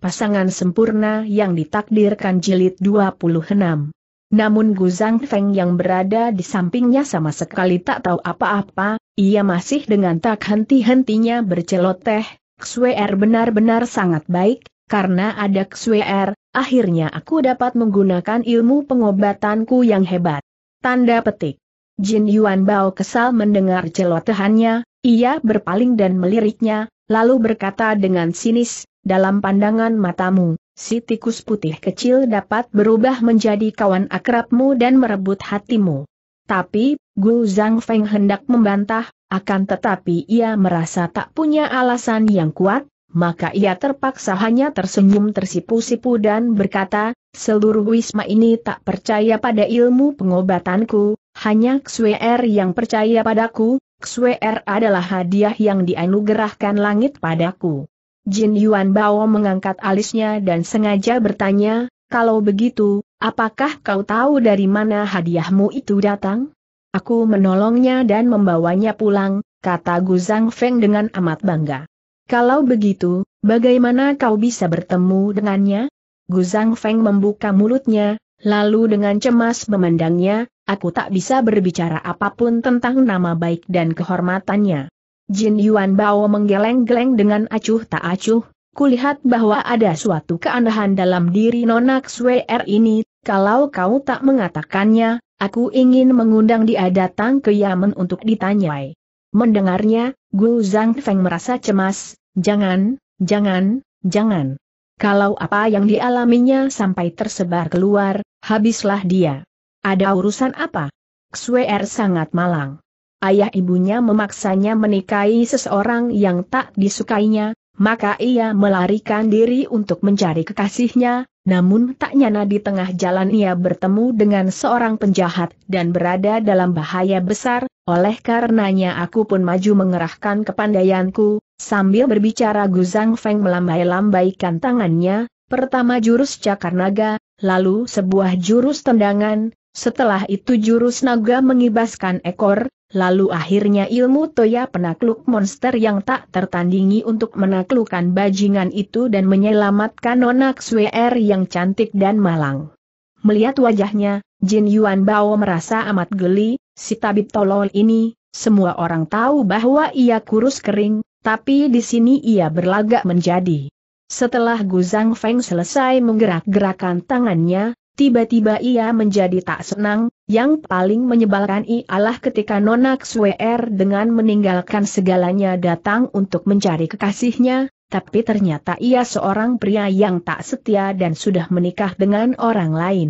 pasangan sempurna yang ditakdirkan jilid 26. Namun Zhang Feng yang berada di sampingnya sama sekali tak tahu apa-apa, ia masih dengan tak henti-hentinya berceloteh, Xuer benar-benar sangat baik, karena ada Xuer, akhirnya aku dapat menggunakan ilmu pengobatanku yang hebat. Tanda petik. Jin Yuan Bao kesal mendengar celotehannya, ia berpaling dan meliriknya, lalu berkata dengan sinis, dalam pandangan matamu, si tikus putih kecil dapat berubah menjadi kawan akrabmu dan merebut hatimu. Tapi, Gu Zhang Feng hendak membantah, akan tetapi ia merasa tak punya alasan yang kuat, maka ia terpaksa hanya tersenyum tersipu-sipu dan berkata, seluruh wisma ini tak percaya pada ilmu pengobatanku, hanya Xue'er yang percaya padaku, XWR er adalah hadiah yang dianugerahkan langit padaku. Jin Yuan Bao mengangkat alisnya dan sengaja bertanya, kalau begitu, apakah kau tahu dari mana hadiahmu itu datang? Aku menolongnya dan membawanya pulang, kata Gu Zhang Feng dengan amat bangga. Kalau begitu, bagaimana kau bisa bertemu dengannya? Gu Zhang Feng membuka mulutnya, lalu dengan cemas memandangnya, aku tak bisa berbicara apapun tentang nama baik dan kehormatannya. Jin Yuan Bao menggeleng-geleng dengan acuh tak acuh, kulihat bahwa ada suatu keanehan dalam diri Nonak Swer ini, kalau kau tak mengatakannya, aku ingin mengundang dia datang ke Yaman untuk ditanyai. Mendengarnya, Gu Zhang Feng merasa cemas, jangan, jangan, jangan. Kalau apa yang dialaminya sampai tersebar keluar, habislah dia. Ada urusan apa? Xuer er sangat malang. Ayah ibunya memaksanya menikahi seseorang yang tak disukainya, maka ia melarikan diri untuk mencari kekasihnya, namun tak nyana di tengah jalan ia bertemu dengan seorang penjahat dan berada dalam bahaya besar, oleh karenanya aku pun maju mengerahkan kepandaianku, sambil berbicara Guzang Feng melambai-lambaikan tangannya, pertama jurus cakar naga, lalu sebuah jurus tendangan, setelah itu jurus naga mengibaskan ekor, lalu akhirnya ilmu Toya penakluk monster yang tak tertandingi untuk menaklukkan bajingan itu dan menyelamatkan Nona Xuer yang cantik dan malang. Melihat wajahnya, Jin Yuan Bao merasa amat geli, si tabib tolol ini, semua orang tahu bahwa ia kurus kering, tapi di sini ia berlagak menjadi. Setelah Gu Zhang Feng selesai menggerak-gerakan tangannya, Tiba-tiba ia menjadi tak senang, yang paling menyebalkan ialah ketika Nona Xuer dengan meninggalkan segalanya datang untuk mencari kekasihnya, tapi ternyata ia seorang pria yang tak setia dan sudah menikah dengan orang lain.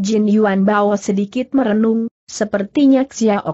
Jin Yuan Bao sedikit merenung, sepertinya Xia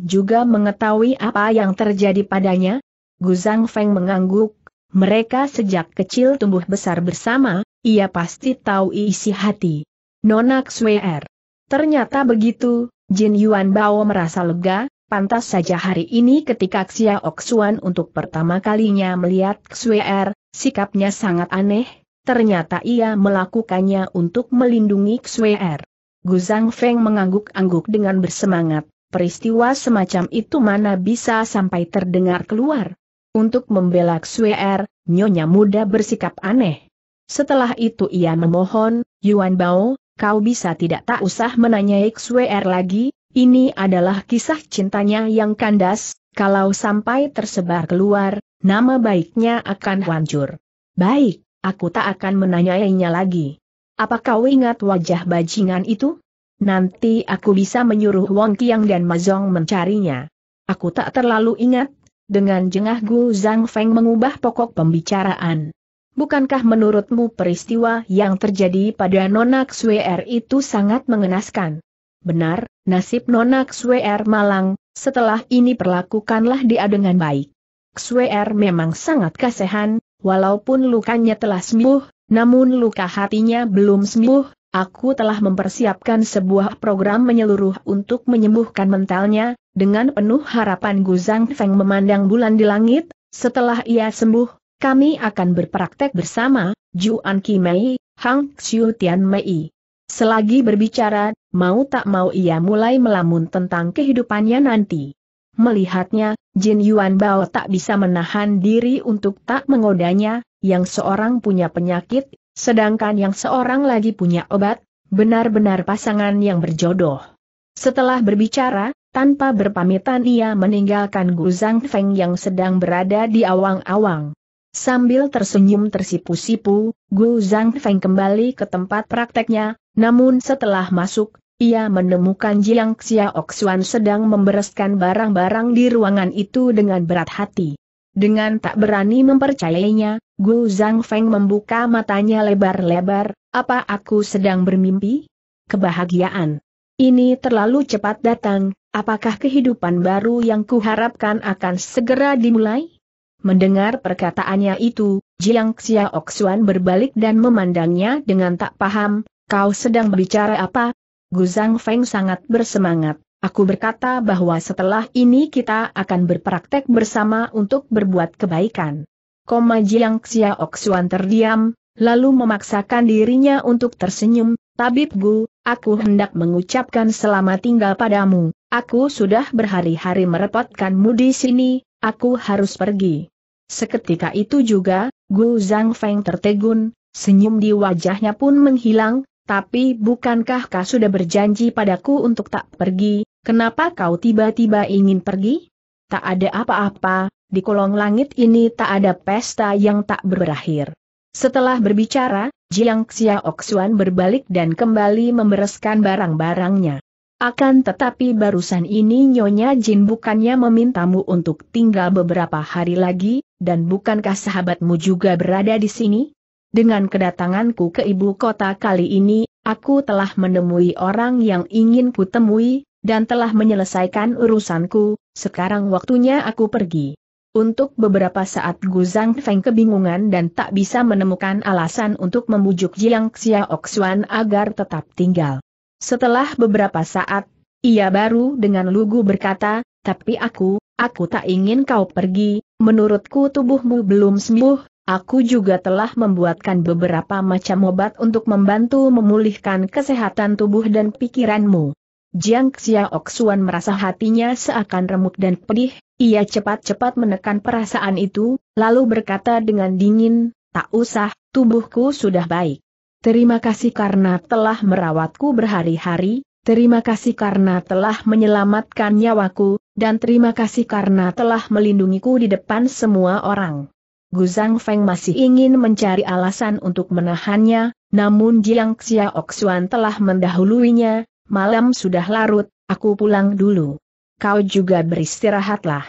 juga mengetahui apa yang terjadi padanya. Gu Zhang Feng mengangguk, mereka sejak kecil tumbuh besar bersama, ia pasti tahu isi hati. Nona Xuer. Ternyata begitu, Jin Yuan Bao merasa lega, pantas saja hari ini ketika Xia Oksuan untuk pertama kalinya melihat Xuer, sikapnya sangat aneh, ternyata ia melakukannya untuk melindungi Xuer. Gu Zhang Feng mengangguk-angguk dengan bersemangat, peristiwa semacam itu mana bisa sampai terdengar keluar. Untuk membela Xuer, nyonya muda bersikap aneh. Setelah itu ia memohon, Yuan Bao, kau bisa tidak tak usah menanyai XWR er lagi, ini adalah kisah cintanya yang kandas, kalau sampai tersebar keluar, nama baiknya akan hancur. Baik, aku tak akan menanyainya lagi. Apa kau ingat wajah bajingan itu? Nanti aku bisa menyuruh Wong Kiang dan Mazong mencarinya. Aku tak terlalu ingat, dengan jengah Gu Zhang Feng mengubah pokok pembicaraan. Bukankah menurutmu peristiwa yang terjadi pada Nonak Swer itu sangat mengenaskan? Benar, nasib Nonak Swer malang, setelah ini perlakukanlah dia dengan baik. Swer memang sangat kasihan, walaupun lukanya telah sembuh, namun luka hatinya belum sembuh, Aku telah mempersiapkan sebuah program menyeluruh untuk menyembuhkan mentalnya, dengan penuh harapan Guzang Feng memandang bulan di langit, setelah ia sembuh, kami akan berpraktek bersama, Juan Kimei, Hang Xiu Tian Mei. Selagi berbicara, mau tak mau ia mulai melamun tentang kehidupannya nanti. Melihatnya, Jin Yuan Bao tak bisa menahan diri untuk tak mengodanya, yang seorang punya penyakit, sedangkan yang seorang lagi punya obat, benar-benar pasangan yang berjodoh. Setelah berbicara, tanpa berpamitan ia meninggalkan Gu Zhang Feng yang sedang berada di awang-awang. Sambil tersenyum tersipu-sipu, Gu Zhang Feng kembali ke tempat prakteknya, namun setelah masuk, ia menemukan Jiang Xiaok Xuan sedang membereskan barang-barang di ruangan itu dengan berat hati. Dengan tak berani mempercayainya, Gu Zhang Feng membuka matanya lebar-lebar, apa aku sedang bermimpi? Kebahagiaan. Ini terlalu cepat datang, apakah kehidupan baru yang kuharapkan akan segera dimulai? Mendengar perkataannya itu, Jiang Xiaoxuan berbalik dan memandangnya dengan tak paham, kau sedang berbicara apa? Gu Zhang Feng sangat bersemangat. Aku berkata bahwa setelah ini kita akan berpraktek bersama untuk berbuat kebaikan. Koma Jiang Xiaoxuan terdiam, lalu memaksakan dirinya untuk tersenyum, Tabib Gu, aku hendak mengucapkan selamat tinggal padamu, aku sudah berhari-hari merepotkanmu di sini, aku harus pergi. Seketika itu juga, Gu Zhang Feng tertegun, senyum di wajahnya pun menghilang, tapi bukankah kau sudah berjanji padaku untuk tak pergi, kenapa kau tiba-tiba ingin pergi? Tak ada apa-apa, di kolong langit ini tak ada pesta yang tak berakhir. Setelah berbicara, Jiang Xiaoxuan berbalik dan kembali membereskan barang-barangnya. Akan tetapi barusan ini Nyonya Jin bukannya memintamu untuk tinggal beberapa hari lagi, dan bukankah sahabatmu juga berada di sini? Dengan kedatanganku ke ibu kota kali ini, aku telah menemui orang yang ingin kutemui, dan telah menyelesaikan urusanku, sekarang waktunya aku pergi. Untuk beberapa saat Gu Zhang Feng kebingungan dan tak bisa menemukan alasan untuk membujuk Jiang Xiaoxuan agar tetap tinggal. Setelah beberapa saat, ia baru dengan lugu berkata, tapi aku, aku tak ingin kau pergi, Menurutku tubuhmu belum sembuh, Aku juga telah membuatkan beberapa macam obat untuk membantu memulihkan kesehatan tubuh dan pikiranmu. Jiang Xiaoxuan merasa hatinya seakan remuk dan pedih, ia cepat-cepat menekan perasaan itu, lalu berkata dengan dingin, tak usah, tubuhku sudah baik. Terima kasih karena telah merawatku berhari-hari, Terima kasih karena telah menyelamatkan nyawaku, dan terima kasih karena telah melindungiku di depan semua orang. Gu Zhang Feng masih ingin mencari alasan untuk menahannya, namun Jiang Xiaok telah mendahuluinya, malam sudah larut, aku pulang dulu. Kau juga beristirahatlah.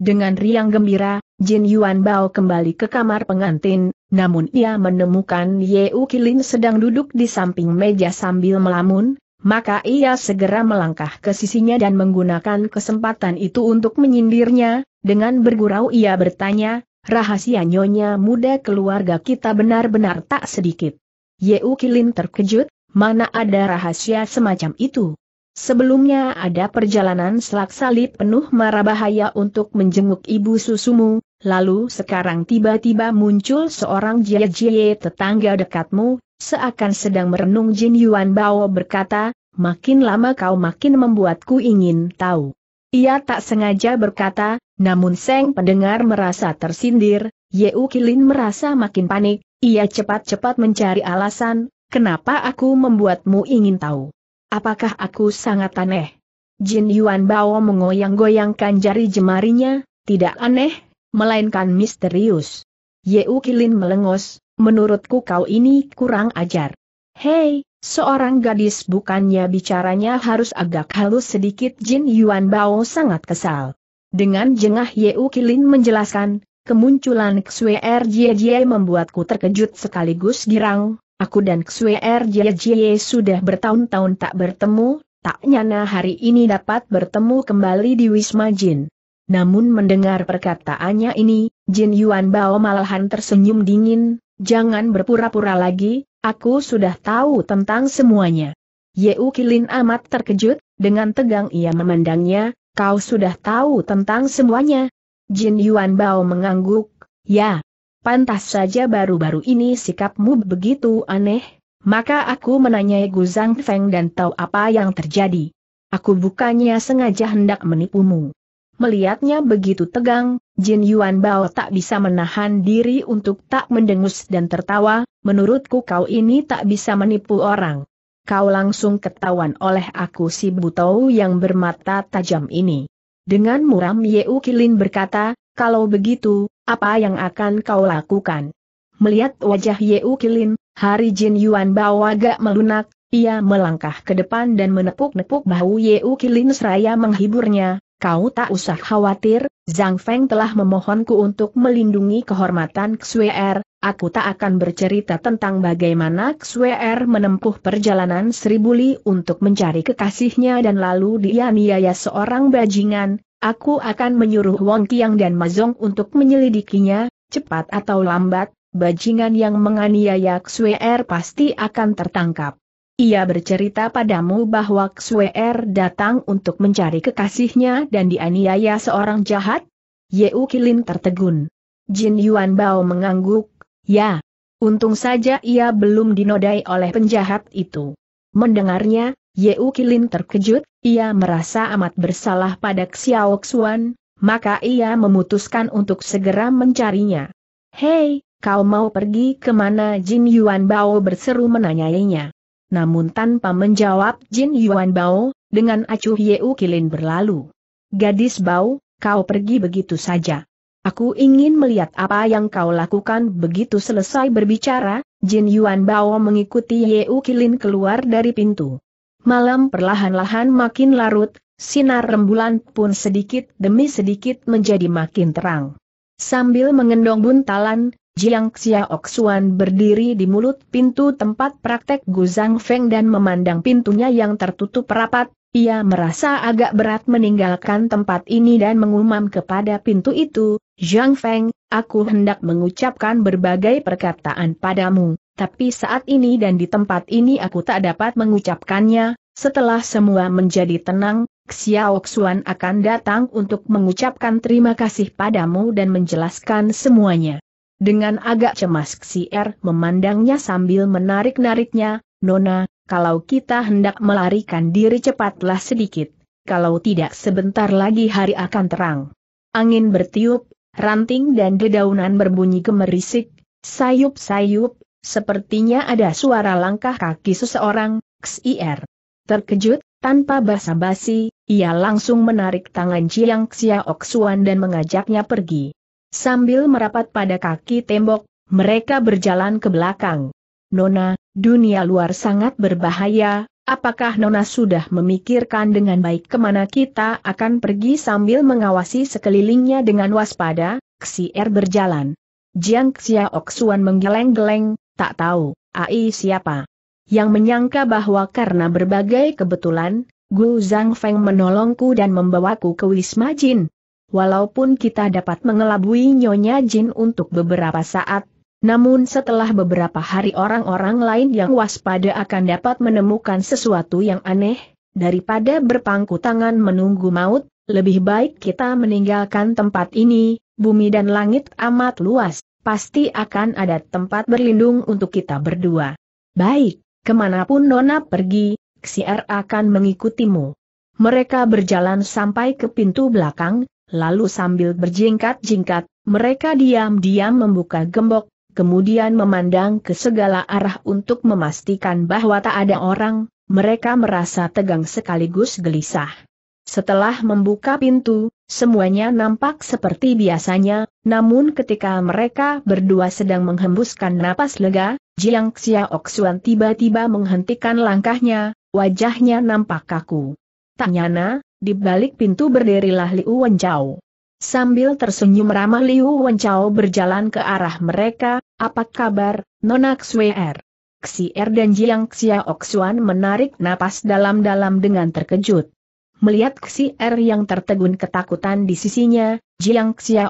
Dengan riang gembira, Jin Yuan Bao kembali ke kamar pengantin, namun ia menemukan Ye Kilin sedang duduk di samping meja sambil melamun, maka ia segera melangkah ke sisinya dan menggunakan kesempatan itu untuk menyindirnya, dengan bergurau ia bertanya, rahasia nyonya muda keluarga kita benar-benar tak sedikit. Ye Ukilin terkejut, mana ada rahasia semacam itu. Sebelumnya ada perjalanan selak salib penuh mara bahaya untuk menjenguk ibu susumu, lalu sekarang tiba-tiba muncul seorang jie-jie tetangga dekatmu, seakan sedang merenung Jin Yuan Bao berkata, makin lama kau makin membuatku ingin tahu. Ia tak sengaja berkata, namun Seng pendengar merasa tersindir, Yeu Kilin merasa makin panik, ia cepat-cepat mencari alasan, kenapa aku membuatmu ingin tahu. Apakah aku sangat aneh? Jin Yuan Bao mengoyang-goyangkan jari jemarinya, tidak aneh, melainkan misterius. Yeu Kilin melengos, menurutku kau ini kurang ajar. Hei, Seorang gadis bukannya bicaranya harus agak halus sedikit Jin Yuan Bao sangat kesal. Dengan jengah Yeu Kilin menjelaskan, kemunculan Xue Er Jie Jie membuatku terkejut sekaligus girang, aku dan Xue Er Jie Jie sudah bertahun-tahun tak bertemu, tak nyana hari ini dapat bertemu kembali di Wisma Jin. Namun mendengar perkataannya ini, Jin Yuan Bao malahan tersenyum dingin, jangan berpura-pura lagi, Aku sudah tahu tentang semuanya. Yeu Kilin amat terkejut, dengan tegang ia memandangnya, kau sudah tahu tentang semuanya. Jin Yuan Bao mengangguk, ya. Pantas saja baru-baru ini sikapmu begitu aneh, maka aku menanyai Gu Zhang Feng dan tahu apa yang terjadi. Aku bukannya sengaja hendak menipumu. Melihatnya begitu tegang, Jin Yuan Bao tak bisa menahan diri untuk tak mendengus dan tertawa, menurutku kau ini tak bisa menipu orang. Kau langsung ketahuan oleh aku si butou yang bermata tajam ini. Dengan muram Yeu Kilin berkata, kalau begitu, apa yang akan kau lakukan? Melihat wajah Yeu Kilin, hari Jin Yuan Bao agak melunak, ia melangkah ke depan dan menepuk-nepuk bahu Yeu Kilin seraya menghiburnya, Kau tak usah khawatir, Zhang Feng telah memohonku untuk melindungi kehormatan Xuer, er. aku tak akan bercerita tentang bagaimana Xuer er menempuh perjalanan seribu li untuk mencari kekasihnya dan lalu dianiaya seorang bajingan, aku akan menyuruh Wong Qiang dan Mazong untuk menyelidikinya, cepat atau lambat, bajingan yang menganiaya Xuer er pasti akan tertangkap. Ia bercerita padamu bahwa Xuer datang untuk mencari kekasihnya dan dianiaya seorang jahat? Yeu Kilin tertegun. Jin Yuan Bao mengangguk, ya. Untung saja ia belum dinodai oleh penjahat itu. Mendengarnya, Yeu Kilin terkejut, ia merasa amat bersalah pada Xiao Xuan, maka ia memutuskan untuk segera mencarinya. Hei, kau mau pergi kemana Jin Yuan Bao berseru menanyainya. Namun tanpa menjawab Jin Yuan Bao, dengan acuh Yeu Kilin berlalu. Gadis Bao, kau pergi begitu saja. Aku ingin melihat apa yang kau lakukan begitu selesai berbicara, Jin Yuan Bao mengikuti Yeu Kilin keluar dari pintu. Malam perlahan-lahan makin larut, sinar rembulan pun sedikit demi sedikit menjadi makin terang. Sambil mengendong buntalan, Jiang Xiaoxuan berdiri di mulut pintu tempat praktek Gu Zhang Feng dan memandang pintunya yang tertutup rapat, ia merasa agak berat meninggalkan tempat ini dan mengumam kepada pintu itu, Zhang Feng, aku hendak mengucapkan berbagai perkataan padamu, tapi saat ini dan di tempat ini aku tak dapat mengucapkannya, setelah semua menjadi tenang, Xiaoxuan akan datang untuk mengucapkan terima kasih padamu dan menjelaskan semuanya. Dengan agak cemas si R memandangnya sambil menarik-nariknya, Nona, kalau kita hendak melarikan diri cepatlah sedikit, kalau tidak sebentar lagi hari akan terang. Angin bertiup, ranting dan dedaunan berbunyi gemerisik, sayup-sayup, sepertinya ada suara langkah kaki seseorang, XIR. Terkejut, tanpa basa-basi, ia langsung menarik tangan Jiang Xiaoxuan dan mengajaknya pergi. Sambil merapat pada kaki tembok, mereka berjalan ke belakang. Nona, dunia luar sangat berbahaya, apakah Nona sudah memikirkan dengan baik kemana kita akan pergi sambil mengawasi sekelilingnya dengan waspada, Er berjalan. Jiang Xiaoxuan menggeleng-geleng, tak tahu, ai siapa. Yang menyangka bahwa karena berbagai kebetulan, Gu Zhang Feng menolongku dan membawaku ke Wisma Jin, walaupun kita dapat mengelabui Nyonya Jin untuk beberapa saat, namun setelah beberapa hari orang-orang lain yang waspada akan dapat menemukan sesuatu yang aneh, daripada berpangku tangan menunggu maut, lebih baik kita meninggalkan tempat ini, bumi dan langit amat luas, pasti akan ada tempat berlindung untuk kita berdua. Baik, kemanapun Nona pergi, Xiar akan mengikutimu. Mereka berjalan sampai ke pintu belakang, Lalu sambil berjingkat-jingkat, mereka diam-diam membuka gembok, kemudian memandang ke segala arah untuk memastikan bahwa tak ada orang, mereka merasa tegang sekaligus gelisah. Setelah membuka pintu, semuanya nampak seperti biasanya, namun ketika mereka berdua sedang menghembuskan napas lega, Jiang Xiaoxuan tiba-tiba menghentikan langkahnya, wajahnya nampak kaku. Tanyana. Di balik pintu berdirilah Liu Wenchao. Sambil tersenyum ramah Liu Wenchao berjalan ke arah mereka, apa kabar, Nona Xuer? Xier dan Jiang Xie menarik napas dalam-dalam dengan terkejut. Melihat Xier yang tertegun ketakutan di sisinya, Jiang Xie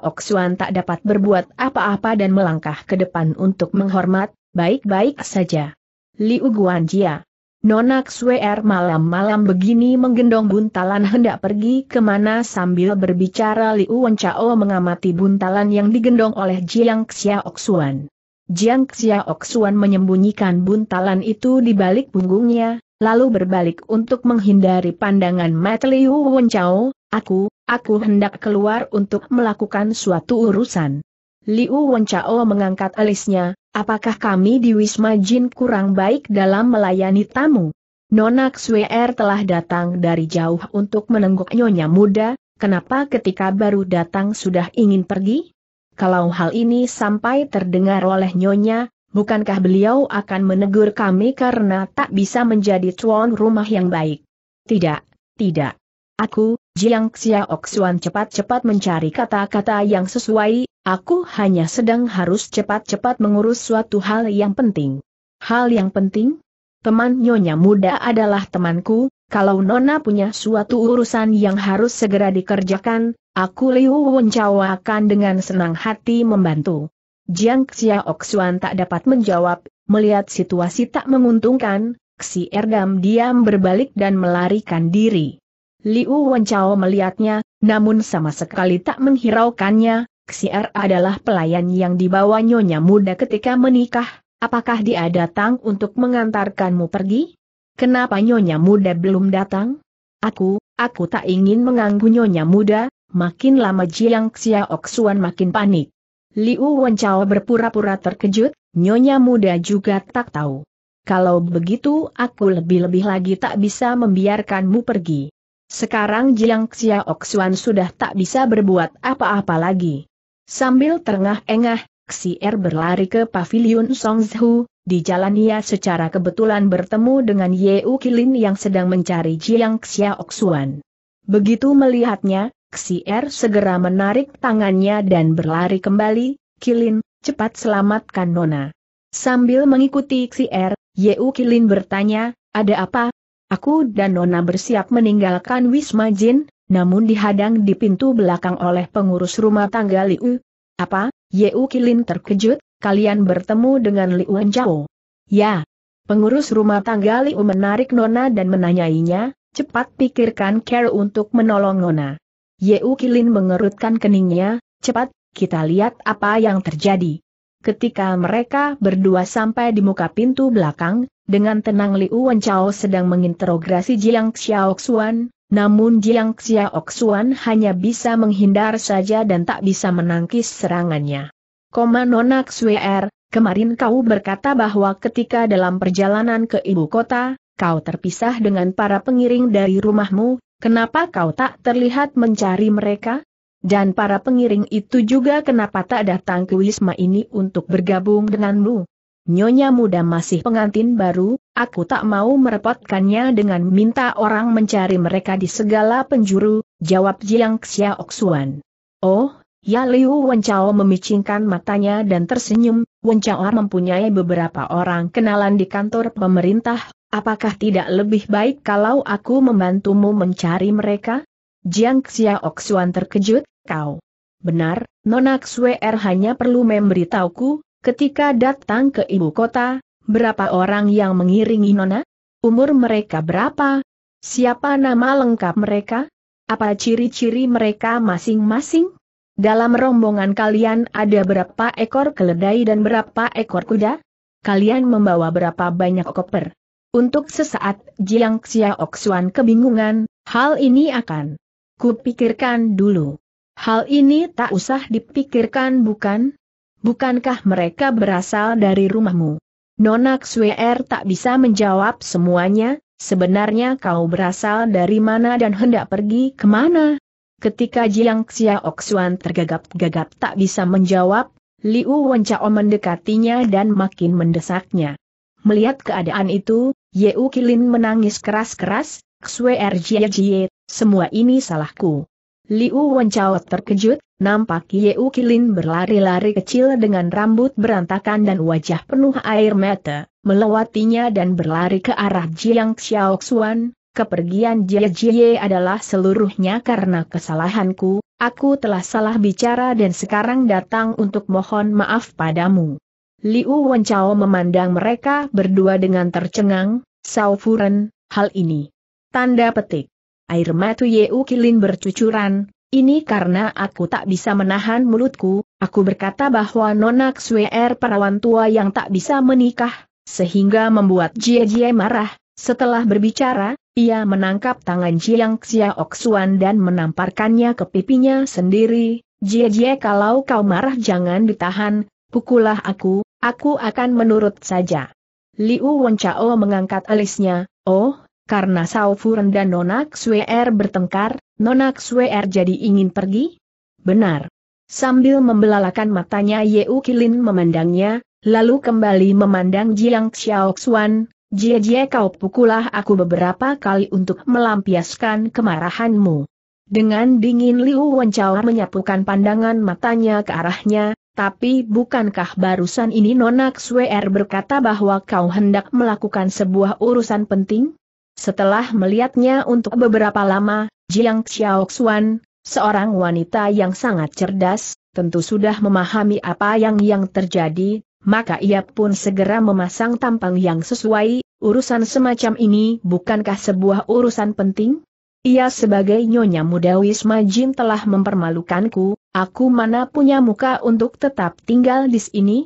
tak dapat berbuat apa-apa dan melangkah ke depan untuk menghormat, baik-baik saja. Liu Guanjia, Nonak suer malam-malam begini menggendong buntalan hendak pergi kemana sambil berbicara Liu Wencao mengamati buntalan yang digendong oleh Jiang Xiaoxuan. Jiang Xiaoxuan menyembunyikan buntalan itu di balik punggungnya, lalu berbalik untuk menghindari pandangan mata Liu Wencao, aku, aku hendak keluar untuk melakukan suatu urusan. Liu Wencao mengangkat alisnya, Apakah kami di Wisma Jin kurang baik dalam melayani tamu? Nona XWR er telah datang dari jauh untuk menengok nyonya muda, kenapa ketika baru datang sudah ingin pergi? Kalau hal ini sampai terdengar oleh nyonya, bukankah beliau akan menegur kami karena tak bisa menjadi tuan rumah yang baik? Tidak, tidak. Aku, Jiang Xiaoxuan cepat-cepat mencari kata-kata yang sesuai, Aku hanya sedang harus cepat-cepat mengurus suatu hal yang penting. Hal yang penting? Teman Nyonya Muda adalah temanku, kalau Nona punya suatu urusan yang harus segera dikerjakan, aku Liu Wenchao akan dengan senang hati membantu. Jiang Xiaoxuan tak dapat menjawab, melihat situasi tak menguntungkan, Xi Erdam diam berbalik dan melarikan diri. Liu Wenchao melihatnya, namun sama sekali tak menghiraukannya, Xiar adalah pelayan yang dibawa nyonya muda ketika menikah, apakah dia datang untuk mengantarkanmu pergi? Kenapa nyonya muda belum datang? Aku, aku tak ingin mengganggu nyonya muda, makin lama Jiang Xiaoxuan makin panik. Liu Wenchao berpura-pura terkejut, nyonya muda juga tak tahu. Kalau begitu aku lebih-lebih lagi tak bisa membiarkanmu pergi. Sekarang Jiang Xiaoxuan sudah tak bisa berbuat apa-apa lagi. Sambil terengah-engah, Xier berlari ke pavilion Songzhu, di jalan ia secara kebetulan bertemu dengan Ye Kilin yang sedang mencari Jiang Xiaoxuan. Begitu melihatnya, Xier segera menarik tangannya dan berlari kembali, Kilin, cepat selamatkan Nona. Sambil mengikuti Xier, Ye Kilin bertanya, ada apa? Aku dan Nona bersiap meninggalkan Wisma Jin, namun dihadang di pintu belakang oleh pengurus rumah tangga Liu. Apa? Yeu Kilin terkejut, kalian bertemu dengan Liu Enjao. Ya. Pengurus rumah tangga Liu menarik Nona dan menanyainya, cepat pikirkan care untuk menolong Nona. Yeu Kilin mengerutkan keningnya, cepat, kita lihat apa yang terjadi. Ketika mereka berdua sampai di muka pintu belakang, dengan tenang Liu Wenchao sedang menginterogasi Jiang Xiaoxuan, namun Jiang Xiaoxuan hanya bisa menghindar saja dan tak bisa menangkis serangannya. Koma Nonak Xuer, kemarin kau berkata bahwa ketika dalam perjalanan ke ibu kota, kau terpisah dengan para pengiring dari rumahmu, kenapa kau tak terlihat mencari mereka? Dan para pengiring itu juga kenapa tak datang ke Wisma ini untuk bergabung denganmu? Nyonya muda masih pengantin baru, aku tak mau merepotkannya dengan minta orang mencari mereka di segala penjuru, jawab Jiang Xiaoxuan. Oh, Ya Liu Wencao memicingkan matanya dan tersenyum, Wencao mempunyai beberapa orang kenalan di kantor pemerintah, apakah tidak lebih baik kalau aku membantumu mencari mereka? Jiang Xiaoxuan terkejut, kau. Benar, Nona Xuer er hanya perlu memberitahuku, Ketika datang ke ibu kota, berapa orang yang mengiringi Nona? Umur mereka berapa? Siapa nama lengkap mereka? Apa ciri-ciri mereka masing-masing? Dalam rombongan kalian ada berapa ekor keledai dan berapa ekor kuda? Kalian membawa berapa banyak koper? Untuk sesaat Jiang Xiaoxuan kebingungan, hal ini akan kupikirkan dulu. Hal ini tak usah dipikirkan bukan? bukankah mereka berasal dari rumahmu? Nona Xuer er tak bisa menjawab semuanya, sebenarnya kau berasal dari mana dan hendak pergi kemana? Ketika Jiang Xiaoxuan tergagap-gagap tak bisa menjawab, Liu Wencao mendekatinya dan makin mendesaknya. Melihat keadaan itu, Yeu Kilin menangis keras-keras, Xuer er Jie Jie, semua ini salahku. Liu Wencao terkejut, nampak Yeu Kilin berlari-lari kecil dengan rambut berantakan dan wajah penuh air mata, melewatinya dan berlari ke arah Jiang Xiaoxuan. Kepergian Jie Jie adalah seluruhnya karena kesalahanku, aku telah salah bicara dan sekarang datang untuk mohon maaf padamu. Liu Wenchao memandang mereka berdua dengan tercengang, Sao Furen, hal ini. Tanda petik. Air matu Yeu Kilin bercucuran, ini karena aku tak bisa menahan mulutku, aku berkata bahwa Nona Xuer perawan tua yang tak bisa menikah, sehingga membuat Jie Jie marah. Setelah berbicara, ia menangkap tangan Jiang Xiaoxuan dan menamparkannya ke pipinya sendiri. Jie Jie kalau kau marah jangan ditahan, pukullah aku, aku akan menurut saja. Liu Wenchao mengangkat alisnya, oh, karena Sao Furen dan Nona Xuer bertengkar, Nona Xuer jadi ingin pergi? Benar. Sambil membelalakan matanya Yeu Kilin memandangnya, lalu kembali memandang Jiang Xiao Xuan, Jie Jie kau pukulah aku beberapa kali untuk melampiaskan kemarahanmu. Dengan dingin Liu Wenchao menyapukan pandangan matanya ke arahnya, tapi bukankah barusan ini Nona Xuer berkata bahwa kau hendak melakukan sebuah urusan penting? Setelah melihatnya untuk beberapa lama, Jiang Xiaoxuan, seorang wanita yang sangat cerdas, tentu sudah memahami apa yang yang terjadi, maka ia pun segera memasang tampang yang sesuai, urusan semacam ini bukankah sebuah urusan penting? Ia sebagai nyonya muda Wisma Jin telah mempermalukanku, aku mana punya muka untuk tetap tinggal di sini?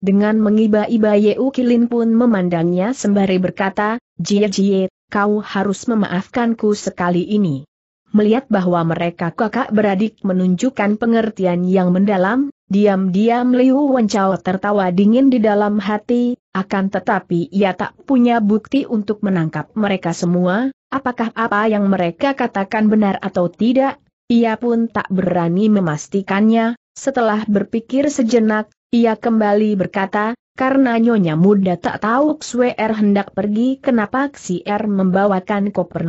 Dengan mengiba-iba Yeu Kilin pun memandangnya sembari berkata, Jie Jie, kau harus memaafkanku sekali ini. Melihat bahwa mereka kakak beradik menunjukkan pengertian yang mendalam, diam-diam Liu Wencao tertawa dingin di dalam hati, akan tetapi ia tak punya bukti untuk menangkap mereka semua, apakah apa yang mereka katakan benar atau tidak, ia pun tak berani memastikannya, setelah berpikir sejenak, ia kembali berkata, karena nyonya muda tak tahu Xwer hendak pergi kenapa Xier membawakan koper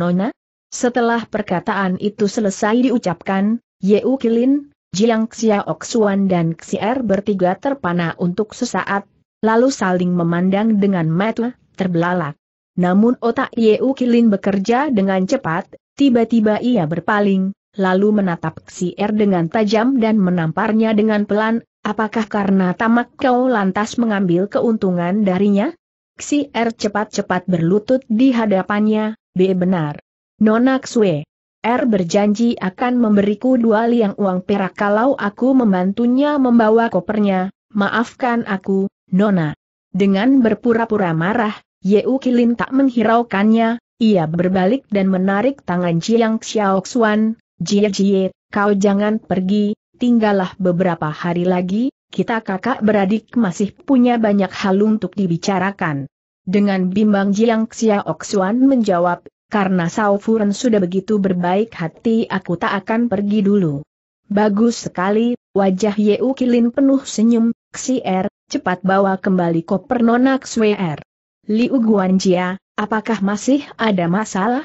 setelah perkataan itu selesai diucapkan, Yeu Kilin, Jiang Xiaoxuan dan Xier bertiga terpana untuk sesaat, lalu saling memandang dengan mata terbelalak. Namun otak Yeu Kilin bekerja dengan cepat, tiba-tiba ia berpaling, lalu menatap Xier dengan tajam dan menamparnya dengan pelan, apakah karena tamak kau lantas mengambil keuntungan darinya? Xier cepat-cepat berlutut di hadapannya, B benar. Nona Xue. R er berjanji akan memberiku dua liang uang perak kalau aku membantunya membawa kopernya, maafkan aku, Nona. Dengan berpura-pura marah, Yeu Kilin tak menghiraukannya, ia berbalik dan menarik tangan Jiang Xiaoxuan, Jie Jie, kau jangan pergi, tinggallah beberapa hari lagi, kita kakak beradik masih punya banyak hal untuk dibicarakan. Dengan bimbang Jiang Xiaoxuan menjawab, karena Saufuren sudah begitu berbaik hati aku tak akan pergi dulu. Bagus sekali, wajah Yeu Kilin penuh senyum, Xier, cepat bawa kembali koper nonak Swer. Liu Guanjia, apakah masih ada masalah?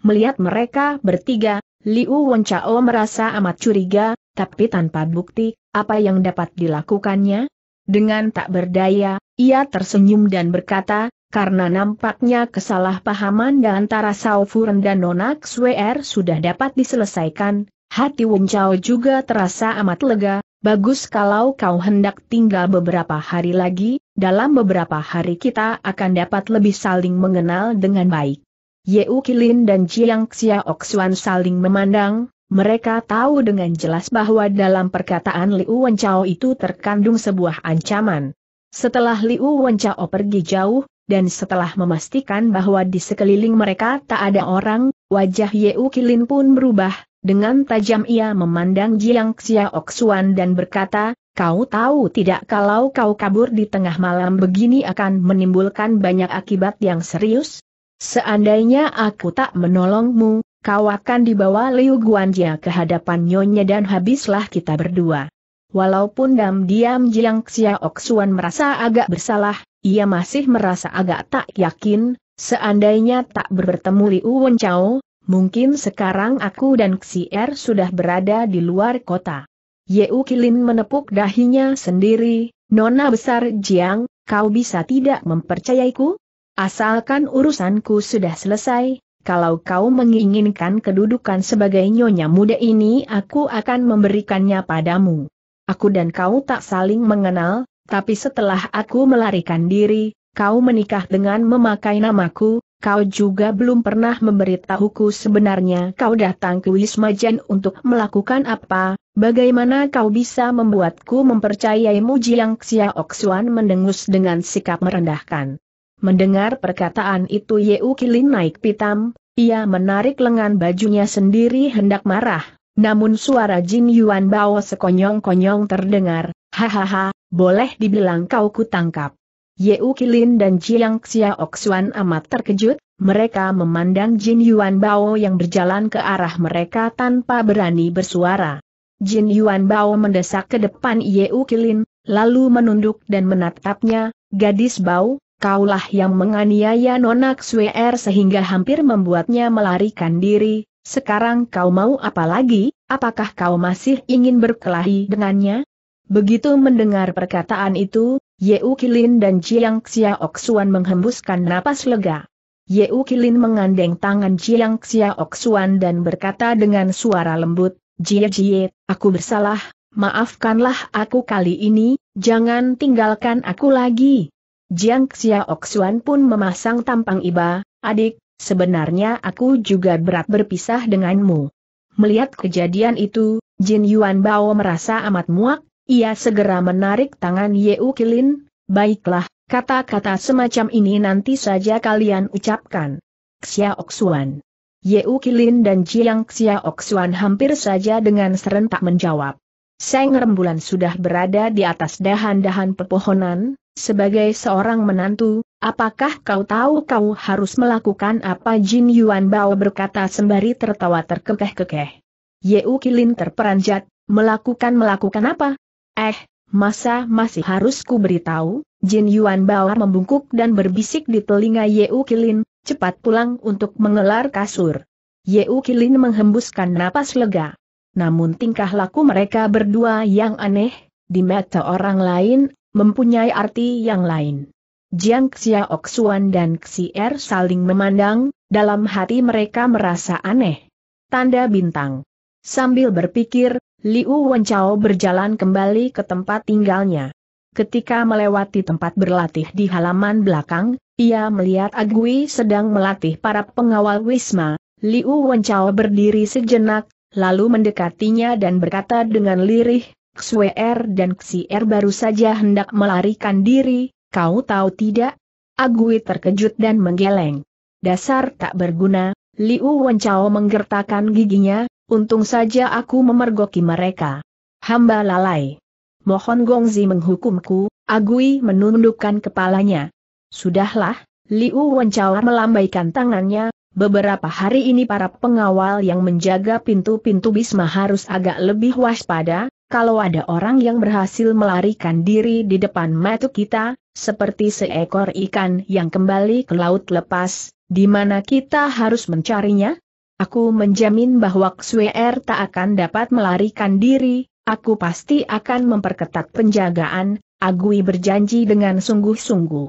Melihat mereka bertiga, Liu Wenchao merasa amat curiga, tapi tanpa bukti, apa yang dapat dilakukannya? Dengan tak berdaya, ia tersenyum dan berkata, karena nampaknya kesalahpahaman di antara Sao Furen dan Nona XWR sudah dapat diselesaikan, hati Wong Chao juga terasa amat lega, bagus kalau kau hendak tinggal beberapa hari lagi, dalam beberapa hari kita akan dapat lebih saling mengenal dengan baik. Ye Kilin dan Jiang Xiaok Xuan saling memandang, mereka tahu dengan jelas bahwa dalam perkataan Liu Wen Chao itu terkandung sebuah ancaman. Setelah Liu Wen Chao pergi jauh, dan setelah memastikan bahwa di sekeliling mereka tak ada orang, wajah Yeu Kilin pun berubah, dengan tajam ia memandang Jiang Xiaoxuan dan berkata, Kau tahu tidak kalau kau kabur di tengah malam begini akan menimbulkan banyak akibat yang serius? Seandainya aku tak menolongmu, kau akan dibawa Liu Guanjia ke hadapan Nyonya dan habislah kita berdua. Walaupun dam-diam Jiang Xiaoxuan merasa agak bersalah, ia masih merasa agak tak yakin, seandainya tak bertemu Liu Wenchao, mungkin sekarang aku dan Xier sudah berada di luar kota. Yeu Kilin menepuk dahinya sendiri, Nona Besar Jiang, kau bisa tidak mempercayaiku? Asalkan urusanku sudah selesai, kalau kau menginginkan kedudukan sebagai nyonya muda ini aku akan memberikannya padamu. Aku dan kau tak saling mengenal, tapi setelah aku melarikan diri, kau menikah dengan memakai namaku, kau juga belum pernah memberitahuku sebenarnya kau datang ke Wisma Jen untuk melakukan apa, bagaimana kau bisa membuatku mempercayaimu Jiang Oksuan mendengus dengan sikap merendahkan. Mendengar perkataan itu Yeu Kilin naik pitam, ia menarik lengan bajunya sendiri hendak marah, namun suara Jin Yuan Bao sekonyong-konyong terdengar, Hahaha, boleh dibilang kau kutangkap. Yeu Kilin dan Jiang Xiaoxuan amat terkejut, mereka memandang Jin Yuan Bao yang berjalan ke arah mereka tanpa berani bersuara. Jin Yuan Bao mendesak ke depan Yeu Kilin, lalu menunduk dan menatapnya, gadis Bao, kaulah yang menganiaya Nona Xuer sehingga hampir membuatnya melarikan diri, sekarang kau mau apa lagi, apakah kau masih ingin berkelahi dengannya? Begitu mendengar perkataan itu, Yeu Kilin dan Jiang Xiaoxuan menghembuskan napas lega. Yeu Kilin mengandeng tangan Jiang Xiaoxuan dan berkata dengan suara lembut, Jie Jie, aku bersalah, maafkanlah aku kali ini, jangan tinggalkan aku lagi. Jiang Xiaoxuan pun memasang tampang iba, adik, sebenarnya aku juga berat berpisah denganmu. Melihat kejadian itu, Jin Yuan Bao merasa amat muak, ia segera menarik tangan Yeu Kilin, baiklah, kata-kata semacam ini nanti saja kalian ucapkan. Xiaoxuan. Yeu Kilin dan Jiang Xiaoxuan hampir saja dengan serentak menjawab. Seng Rembulan sudah berada di atas dahan-dahan pepohonan, sebagai seorang menantu, apakah kau tahu kau harus melakukan apa Jin Yuan Bao berkata sembari tertawa terkekeh-kekeh. Yeu Kilin terperanjat, melakukan-melakukan apa? Eh, masa masih harus ku beritahu? Jin Yuan Bawa membungkuk dan berbisik di telinga Yeu Kilin, cepat pulang untuk mengelar kasur. Yeu Kilin menghembuskan napas lega. Namun tingkah laku mereka berdua yang aneh, di mata orang lain, mempunyai arti yang lain. Jiang Xiaoxuan dan Xier saling memandang, dalam hati mereka merasa aneh. Tanda bintang. Sambil berpikir, Liu Wenchao berjalan kembali ke tempat tinggalnya. Ketika melewati tempat berlatih di halaman belakang, ia melihat Agui sedang melatih para pengawal Wisma, Liu Wenchao berdiri sejenak, lalu mendekatinya dan berkata dengan lirih, Xuer er dan Xier baru saja hendak melarikan diri, kau tahu tidak? Agui terkejut dan menggeleng. Dasar tak berguna, Liu Wenchao menggertakkan giginya, Untung saja aku memergoki mereka. Hamba lalai. Mohon Gongzi menghukumku, Agui menundukkan kepalanya. Sudahlah, Liu Wenchao melambaikan tangannya, beberapa hari ini para pengawal yang menjaga pintu-pintu Bisma harus agak lebih waspada, kalau ada orang yang berhasil melarikan diri di depan mata kita, seperti seekor ikan yang kembali ke laut lepas, di mana kita harus mencarinya? aku menjamin bahwa Xuer er tak akan dapat melarikan diri, aku pasti akan memperketat penjagaan, Agui berjanji dengan sungguh-sungguh.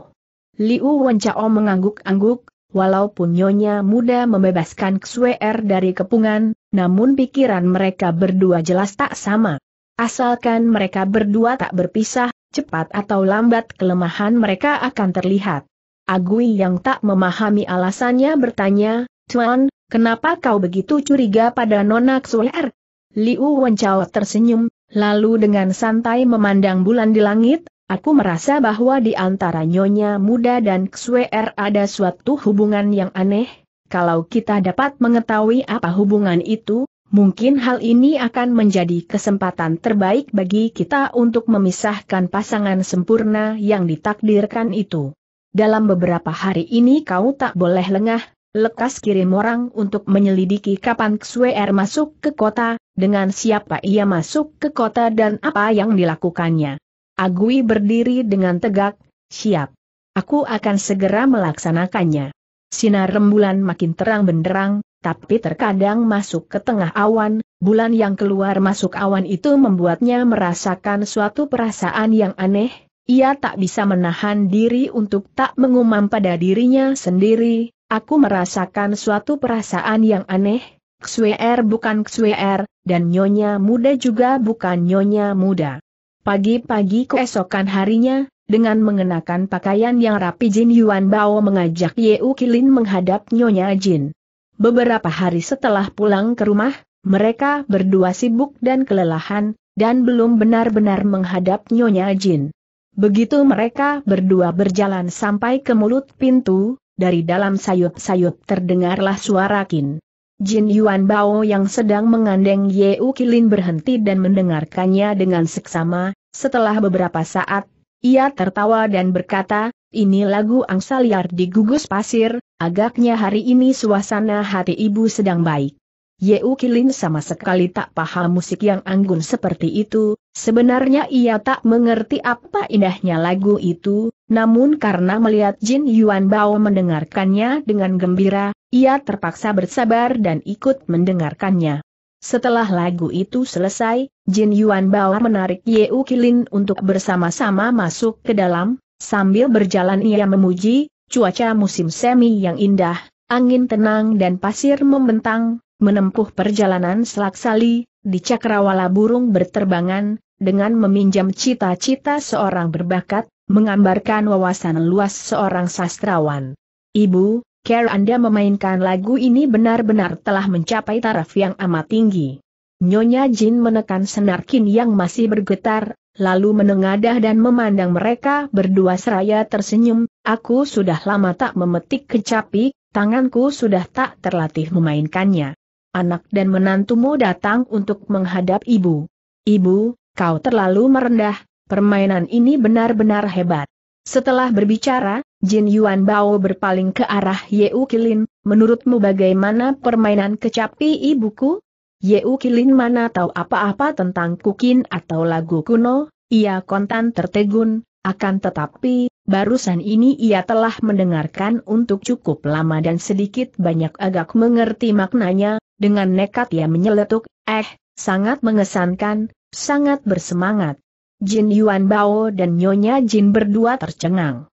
Liu Wencao mengangguk-angguk, walaupun nyonya muda membebaskan Xuer er dari kepungan, namun pikiran mereka berdua jelas tak sama. Asalkan mereka berdua tak berpisah, cepat atau lambat kelemahan mereka akan terlihat. Agui yang tak memahami alasannya bertanya, Tuan, Kenapa kau begitu curiga pada Nona Xuer? Liu Wenchao tersenyum, lalu dengan santai memandang bulan di langit, aku merasa bahwa di antara Nyonya muda dan Xuer ada suatu hubungan yang aneh, kalau kita dapat mengetahui apa hubungan itu, Mungkin hal ini akan menjadi kesempatan terbaik bagi kita untuk memisahkan pasangan sempurna yang ditakdirkan itu. Dalam beberapa hari ini kau tak boleh lengah, lekas kirim orang untuk menyelidiki kapan Xuer er masuk ke kota, dengan siapa ia masuk ke kota dan apa yang dilakukannya. Agui berdiri dengan tegak, siap. Aku akan segera melaksanakannya. Sinar rembulan makin terang benderang, tapi terkadang masuk ke tengah awan, bulan yang keluar masuk awan itu membuatnya merasakan suatu perasaan yang aneh, ia tak bisa menahan diri untuk tak mengumam pada dirinya sendiri, Aku merasakan suatu perasaan yang aneh, Xwer bukan Xwer, dan nyonya muda juga bukan nyonya muda. Pagi-pagi keesokan harinya, dengan mengenakan pakaian yang rapi Jin Yuan Bao mengajak U Kilin menghadap nyonya Jin. Beberapa hari setelah pulang ke rumah, mereka berdua sibuk dan kelelahan, dan belum benar-benar menghadap nyonya Jin. Begitu mereka berdua berjalan sampai ke mulut pintu, dari dalam sayup-sayup terdengarlah suara kin. Jin Yuan Bao yang sedang mengandeng Ye U Kilin berhenti dan mendengarkannya dengan seksama, setelah beberapa saat, ia tertawa dan berkata, ini lagu angsa liar di gugus pasir, agaknya hari ini suasana hati ibu sedang baik. Yeu Kilin sama sekali tak paham musik yang anggun seperti itu, sebenarnya ia tak mengerti apa indahnya lagu itu, namun karena melihat Jin Yuan Bao mendengarkannya dengan gembira, ia terpaksa bersabar dan ikut mendengarkannya. Setelah lagu itu selesai, Jin Yuan Bao menarik Yeu Kilin untuk bersama-sama masuk ke dalam, sambil berjalan ia memuji, cuaca musim semi yang indah, angin tenang dan pasir membentang, menempuh perjalanan selaksali, di cakrawala burung berterbangan, dengan meminjam cita-cita seorang berbakat, menggambarkan wawasan luas seorang sastrawan. Ibu, care Anda memainkan lagu ini benar-benar telah mencapai taraf yang amat tinggi. Nyonya Jin menekan senar kin yang masih bergetar, lalu menengadah dan memandang mereka berdua seraya tersenyum, aku sudah lama tak memetik kecapi, tanganku sudah tak terlatih memainkannya anak dan menantumu datang untuk menghadap ibu. Ibu, kau terlalu merendah, permainan ini benar-benar hebat. Setelah berbicara, Jin Yuan Bao berpaling ke arah Yeu Kilin, menurutmu bagaimana permainan kecapi ibuku? Yeu Kilin mana tahu apa-apa tentang kukin atau lagu kuno, ia kontan tertegun, akan tetapi, barusan ini ia telah mendengarkan untuk cukup lama dan sedikit banyak agak mengerti maknanya, dengan nekat ia menyeletuk, eh, sangat mengesankan, sangat bersemangat. Jin Yuan Bao dan Nyonya Jin berdua tercengang.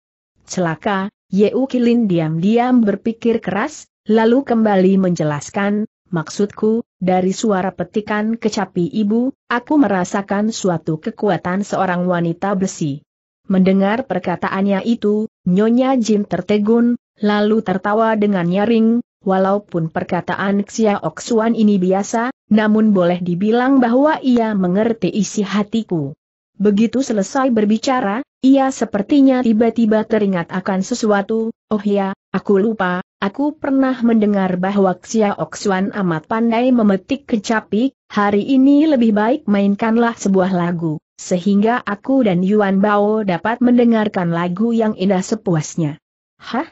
Celaka, U Kilin diam-diam berpikir keras, lalu kembali menjelaskan, maksudku, dari suara petikan kecapi ibu, aku merasakan suatu kekuatan seorang wanita besi. Mendengar perkataannya itu, Nyonya Jin tertegun, lalu tertawa dengan nyaring, Walaupun perkataan Xiaok Xuan ini biasa, namun boleh dibilang bahwa ia mengerti isi hatiku. Begitu selesai berbicara, ia sepertinya tiba-tiba teringat akan sesuatu, oh ya, aku lupa, aku pernah mendengar bahwa Xiaok Xuan amat pandai memetik kecapi, hari ini lebih baik mainkanlah sebuah lagu, sehingga aku dan Yuan Bao dapat mendengarkan lagu yang indah sepuasnya. Hah?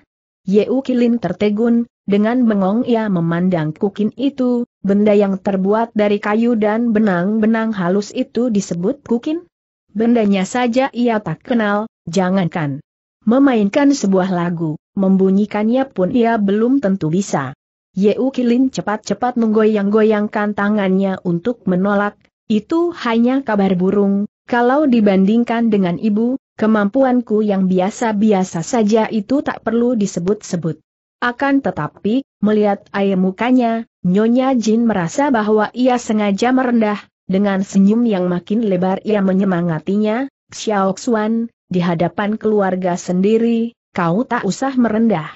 Yeu Kilin tertegun, dengan bengong ia memandang kukin itu, benda yang terbuat dari kayu dan benang-benang halus itu disebut kukin. Bendanya saja ia tak kenal, jangankan memainkan sebuah lagu, membunyikannya pun ia belum tentu bisa. Yeu Kilin cepat-cepat menggoyang-goyangkan tangannya untuk menolak, itu hanya kabar burung, kalau dibandingkan dengan ibu, kemampuanku yang biasa-biasa saja itu tak perlu disebut-sebut. Akan tetapi, melihat air mukanya, Nyonya Jin merasa bahwa ia sengaja merendah, dengan senyum yang makin lebar ia menyemangatinya, Xiao Xuan, di hadapan keluarga sendiri, kau tak usah merendah.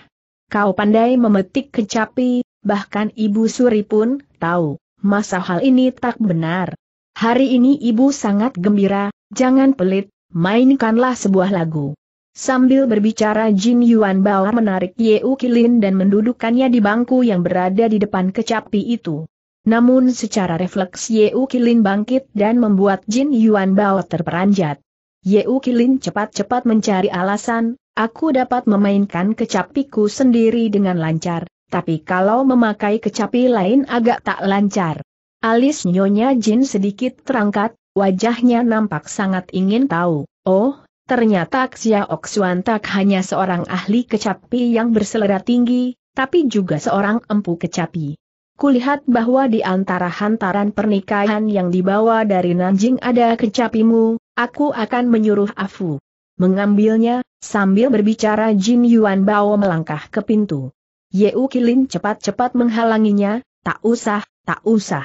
Kau pandai memetik kecapi, bahkan Ibu Suri pun tahu, masa hal ini tak benar. Hari ini Ibu sangat gembira, jangan pelit, mainkanlah sebuah lagu. Sambil berbicara Jin Yuan Bao menarik Ye Ukilin dan mendudukkannya di bangku yang berada di depan kecapi itu. Namun secara refleks Ye Ukilin bangkit dan membuat Jin Yuan Bao terperanjat. Ye Ukilin cepat-cepat mencari alasan, aku dapat memainkan kecapiku sendiri dengan lancar, tapi kalau memakai kecapi lain agak tak lancar. Alis nyonya Jin sedikit terangkat, wajahnya nampak sangat ingin tahu, oh, Ternyata Xia Oksuan tak hanya seorang ahli kecapi yang berselera tinggi, tapi juga seorang empu kecapi. Kulihat bahwa di antara hantaran pernikahan yang dibawa dari Nanjing ada kecapimu, aku akan menyuruh Afu. Mengambilnya, sambil berbicara Jin Yuan Bao melangkah ke pintu. Yeu Kilin cepat-cepat menghalanginya, tak usah, tak usah.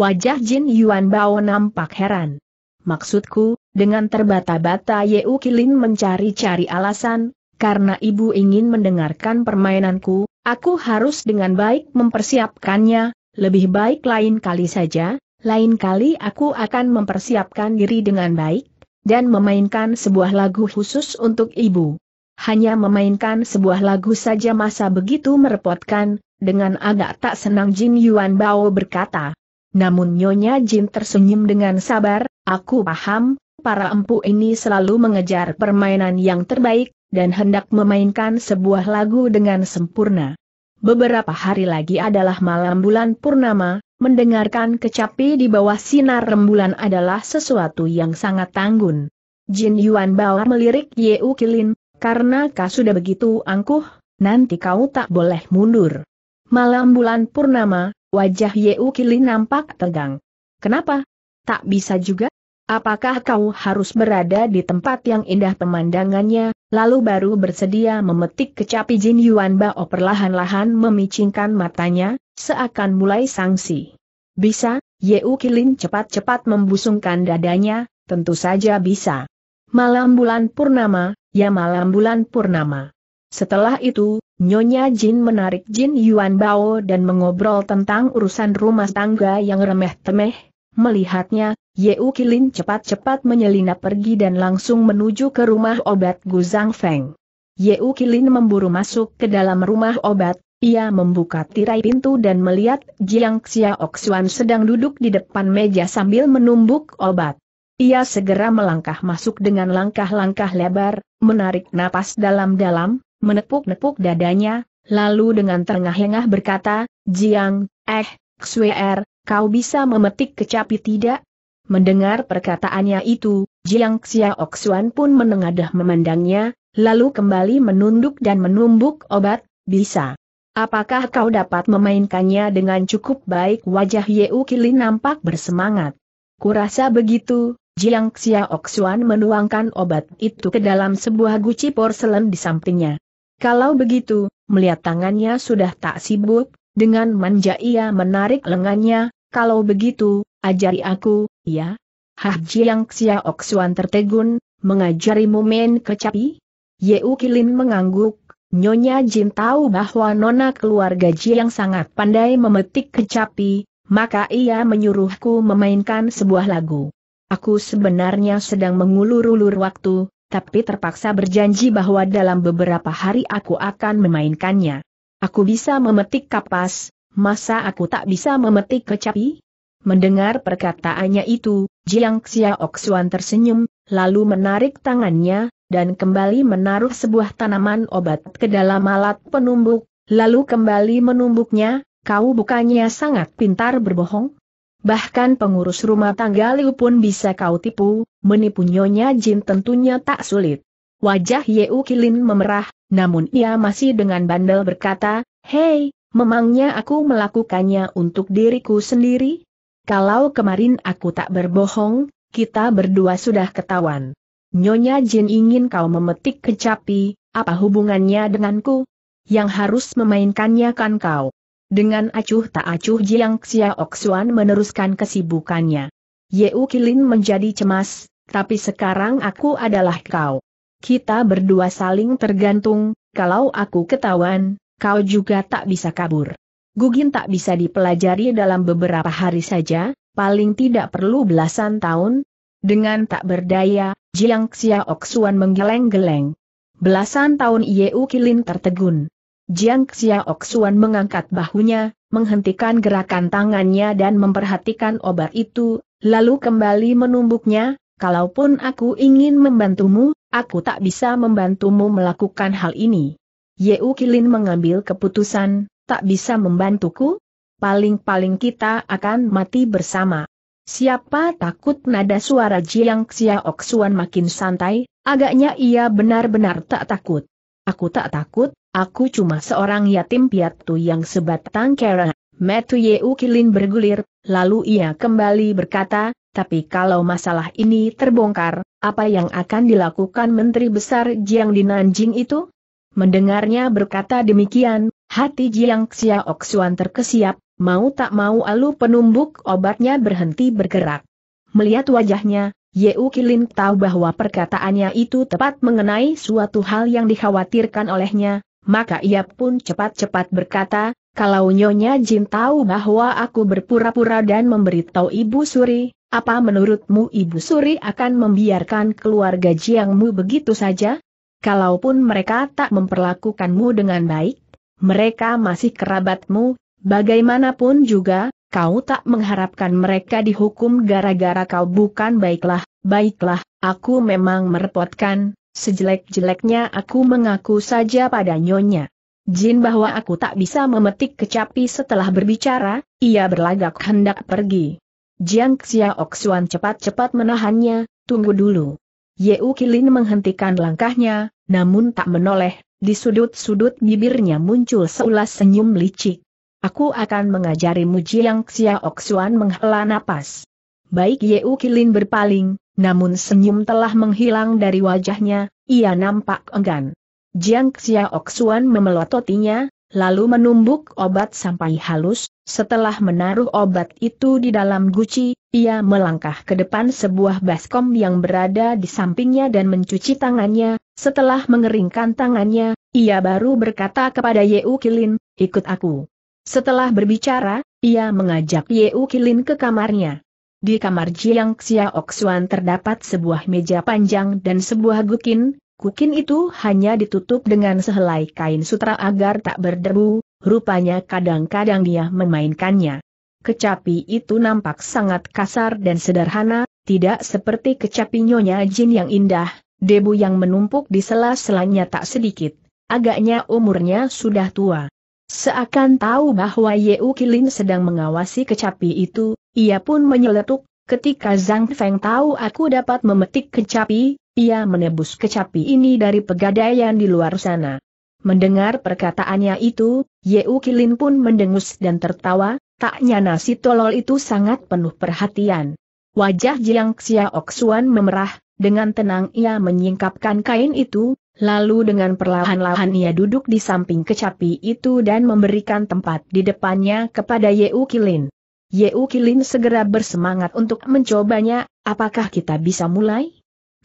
Wajah Jin Yuan Bao nampak heran. Maksudku, dengan terbata-bata Yeu Kilin mencari-cari alasan, karena ibu ingin mendengarkan permainanku, aku harus dengan baik mempersiapkannya, lebih baik lain kali saja, lain kali aku akan mempersiapkan diri dengan baik, dan memainkan sebuah lagu khusus untuk ibu. Hanya memainkan sebuah lagu saja masa begitu merepotkan, dengan agak tak senang Jin Yuan Bao berkata. Namun Nyonya Jin tersenyum dengan sabar, aku paham, para empu ini selalu mengejar permainan yang terbaik, dan hendak memainkan sebuah lagu dengan sempurna. Beberapa hari lagi adalah malam bulan purnama, mendengarkan kecapi di bawah sinar rembulan adalah sesuatu yang sangat tanggun. Jin Yuan Bao melirik U Kilin, karena kau sudah begitu angkuh, nanti kau tak boleh mundur. Malam bulan purnama, wajah U Kilin nampak tegang. Kenapa? Tak bisa juga? Apakah kau harus berada di tempat yang indah pemandangannya, lalu baru bersedia memetik kecapi Jin Yuan Bao perlahan-lahan memicingkan matanya, seakan mulai sangsi. Bisa, Ye Kilin cepat-cepat membusungkan dadanya, tentu saja bisa. Malam bulan purnama, ya malam bulan purnama. Setelah itu, Nyonya Jin menarik Jin Yuan Bao dan mengobrol tentang urusan rumah tangga yang remeh-temeh, Melihatnya, Yeukilin Kilin cepat-cepat menyelinap pergi dan langsung menuju ke rumah obat Guzang Feng. Yeukilin Kilin memburu masuk ke dalam rumah obat, ia membuka tirai pintu dan melihat Jiang Xiaoxuan sedang duduk di depan meja sambil menumbuk obat. Ia segera melangkah masuk dengan langkah-langkah lebar, menarik napas dalam-dalam, menepuk-nepuk dadanya, lalu dengan terengah-engah berkata, Jiang, eh, Xuer, er, Kau bisa memetik kecapi tidak? Mendengar perkataannya itu, Jiang Xiaoxuan pun menengadah memandangnya, lalu kembali menunduk dan menumbuk obat, bisa. Apakah kau dapat memainkannya dengan cukup baik wajah Yeu Kili nampak bersemangat. Kurasa begitu, Jiang Xiaoxuan menuangkan obat itu ke dalam sebuah guci porselen di sampingnya. Kalau begitu, melihat tangannya sudah tak sibuk, dengan manja ia menarik lengannya, kalau begitu, ajari aku, ya? Hah Jiang Xiaok tertegun, mengajarimu main kecapi? Yeu Kilin mengangguk, Nyonya Jin tahu bahwa nona keluarga Ji yang sangat pandai memetik kecapi, maka ia menyuruhku memainkan sebuah lagu. Aku sebenarnya sedang mengulur-ulur waktu, tapi terpaksa berjanji bahwa dalam beberapa hari aku akan memainkannya. Aku bisa memetik kapas, Masa aku tak bisa memetik kecapi? Mendengar perkataannya itu, Jiang Xiaoxuan tersenyum, lalu menarik tangannya, dan kembali menaruh sebuah tanaman obat ke dalam alat penumbuk, lalu kembali menumbuknya, kau bukannya sangat pintar berbohong? Bahkan pengurus rumah tangga Liu pun bisa kau tipu, menipu Nyonya Jin tentunya tak sulit. Wajah Yeu Kilin memerah, namun ia masih dengan bandel berkata, Hei, Memangnya aku melakukannya untuk diriku sendiri? Kalau kemarin aku tak berbohong, kita berdua sudah ketahuan. Nyonya Jin ingin kau memetik kecapi, apa hubungannya denganku? Yang harus memainkannya kan kau. Dengan acuh tak acuh Jiang Xiaoxuan meneruskan kesibukannya. Yeu Kilin menjadi cemas, tapi sekarang aku adalah kau. Kita berdua saling tergantung, kalau aku ketahuan, kau juga tak bisa kabur. Gugin tak bisa dipelajari dalam beberapa hari saja, paling tidak perlu belasan tahun. Dengan tak berdaya, Jiang Xiaoxuan menggeleng-geleng. Belasan tahun Yeu Kilin tertegun. Jiang Xiaoxuan mengangkat bahunya, menghentikan gerakan tangannya dan memperhatikan obat itu, lalu kembali menumbuknya, kalaupun aku ingin membantumu, aku tak bisa membantumu melakukan hal ini. Yeu Kilin mengambil keputusan, tak bisa membantuku? Paling-paling kita akan mati bersama. Siapa takut nada suara Jiang Xiaok Xuan makin santai, agaknya ia benar-benar tak takut. Aku tak takut, aku cuma seorang yatim piatu yang sebatang kera. Metu Yeu Kilin bergulir, lalu ia kembali berkata, tapi kalau masalah ini terbongkar, apa yang akan dilakukan Menteri Besar Jiang di Nanjing itu? Mendengarnya berkata demikian, hati Jiang Xiaoxuan terkesiap, mau tak mau alu penumbuk obatnya berhenti bergerak. Melihat wajahnya, Yeukilin Kilin tahu bahwa perkataannya itu tepat mengenai suatu hal yang dikhawatirkan olehnya, maka ia pun cepat-cepat berkata, kalau Nyonya Jin tahu bahwa aku berpura-pura dan memberitahu Ibu Suri, apa menurutmu Ibu Suri akan membiarkan keluarga Jiangmu begitu saja? Kalaupun mereka tak memperlakukanmu dengan baik, mereka masih kerabatmu, bagaimanapun juga, kau tak mengharapkan mereka dihukum gara-gara kau bukan baiklah, baiklah, aku memang merepotkan, sejelek-jeleknya aku mengaku saja pada nyonya. Jin bahwa aku tak bisa memetik kecapi setelah berbicara, ia berlagak hendak pergi. Jiang Xiaoxuan cepat-cepat menahannya, tunggu dulu. Yeu Kilin menghentikan langkahnya, namun tak menoleh, di sudut-sudut bibirnya muncul seulas senyum licik. Aku akan mengajarimu Jiang Xiaok menghela napas. Baik Yeu Kilin berpaling, namun senyum telah menghilang dari wajahnya, ia nampak enggan. Jiang Xiaok memelototinya, lalu menumbuk obat sampai halus, setelah menaruh obat itu di dalam guci, ia melangkah ke depan sebuah baskom yang berada di sampingnya dan mencuci tangannya, setelah mengeringkan tangannya, ia baru berkata kepada Yeu Kilin, ikut aku. Setelah berbicara, ia mengajak Yeu Kilin ke kamarnya. Di kamar Jiang Xiaoxuan terdapat sebuah meja panjang dan sebuah gukin, Kukin itu hanya ditutup dengan sehelai kain sutra agar tak berdebu, rupanya kadang-kadang dia memainkannya. Kecapi itu nampak sangat kasar dan sederhana, tidak seperti kecapi nyonya jin yang indah, debu yang menumpuk di sela-selanya tak sedikit. Agaknya umurnya sudah tua. Seakan tahu bahwa Yeu Kilin sedang mengawasi kecapi itu, ia pun menyeletuk, ketika Zhang Feng tahu aku dapat memetik kecapi, ia menebus kecapi ini dari pegadaian di luar sana. Mendengar perkataannya itu, Ye Ukilin pun mendengus dan tertawa, tak nyana si tolol itu sangat penuh perhatian. Wajah Jiang Xiaok Xuan memerah, dengan tenang ia menyingkapkan kain itu, Lalu dengan perlahan-lahan ia duduk di samping kecapi itu dan memberikan tempat di depannya kepada Ye Ukilin. Ye Ukilin segera bersemangat untuk mencobanya, apakah kita bisa mulai?